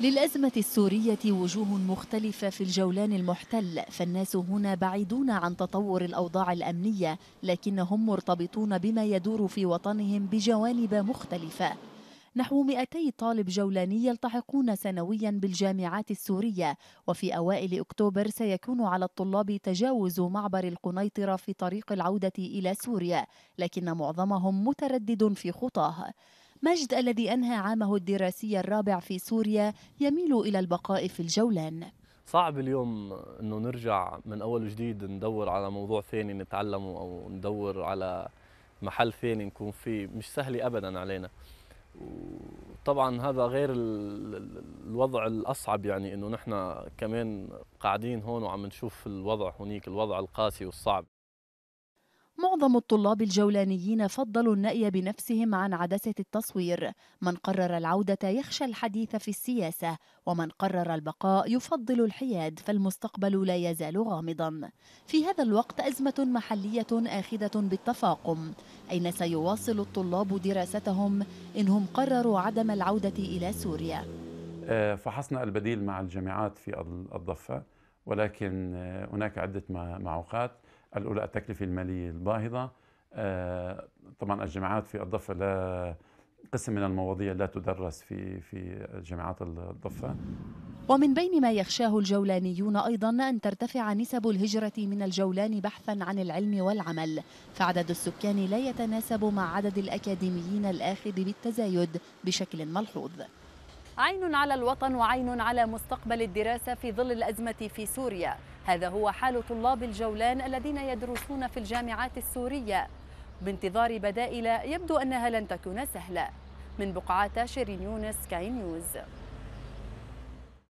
للأزمة السورية وجوه مختلفة في الجولان المحتل فالناس هنا بعيدون عن تطور الأوضاع الأمنية لكنهم مرتبطون بما يدور في وطنهم بجوانب مختلفة نحو 200 طالب جولاني يلتحقون سنويا بالجامعات السورية وفي أوائل أكتوبر سيكون على الطلاب تجاوز معبر القنيطرة في طريق العودة إلى سوريا لكن معظمهم متردد في خطاه مجد الذي أنهى عامه الدراسي الرابع في سوريا يميل إلى البقاء في الجولان صعب اليوم انه نرجع من اول وجديد ندور على موضوع ثاني نتعلمه او ندور على محل ثاني نكون فيه مش سهل ابدا علينا وطبعا هذا غير الوضع الاصعب يعني انه نحن كمان قاعدين هون وعم نشوف الوضع هونيك الوضع القاسي والصعب معظم الطلاب الجولانيين فضلوا النأي بنفسهم عن عدسة التصوير من قرر العودة يخشى الحديث في السياسة ومن قرر البقاء يفضل الحياد فالمستقبل لا يزال غامضا في هذا الوقت أزمة محلية آخذة بالتفاقم أين سيواصل الطلاب دراستهم إنهم قرروا عدم العودة إلى سوريا آه، فحصنا البديل مع الجامعات في الضفة ولكن آه، هناك عدة معوقات الأولى التكلفة المالية الباهظة آه، طبعا الجامعات في الضفة لا قسم من المواضيع لا تدرس في في جامعات الضفة ومن بين ما يخشاه الجولانيون أيضا أن ترتفع نسب الهجرة من الجولان بحثا عن العلم والعمل فعدد السكان لا يتناسب مع عدد الأكاديميين الآخذ بالتزايد بشكل ملحوظ عين على الوطن وعين على مستقبل الدراسة في ظل الأزمة في سوريا هذا هو حال طلاب الجولان الذين يدرسون في الجامعات السورية بانتظار بدائل يبدو أنها لن تكون سهلة من بقعة شيرين يونس كاي نيوز